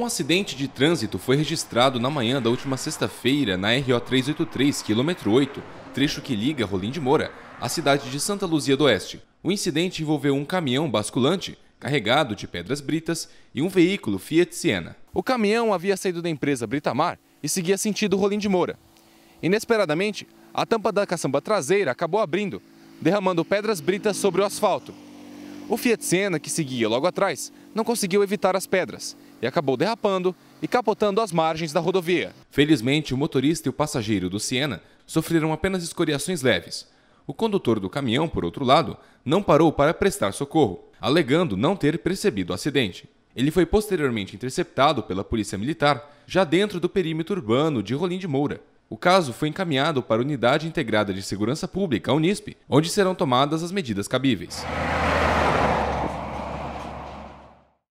Um acidente de trânsito foi registrado na manhã da última sexta-feira na RO 383, quilômetro 8, trecho que liga Rolim de Moura à cidade de Santa Luzia do Oeste. O incidente envolveu um caminhão basculante carregado de pedras britas e um veículo Fiat Siena. O caminhão havia saído da empresa Britamar e seguia sentido Rolim de Moura. Inesperadamente, a tampa da caçamba traseira acabou abrindo, derramando pedras britas sobre o asfalto. O Fiat Senna, que seguia logo atrás, não conseguiu evitar as pedras e acabou derrapando e capotando as margens da rodovia. Felizmente, o motorista e o passageiro do Siena sofreram apenas escoriações leves. O condutor do caminhão, por outro lado, não parou para prestar socorro, alegando não ter percebido o acidente. Ele foi posteriormente interceptado pela polícia militar, já dentro do perímetro urbano de Rolim de Moura. O caso foi encaminhado para a Unidade Integrada de Segurança Pública, a Unisp, onde serão tomadas as medidas cabíveis.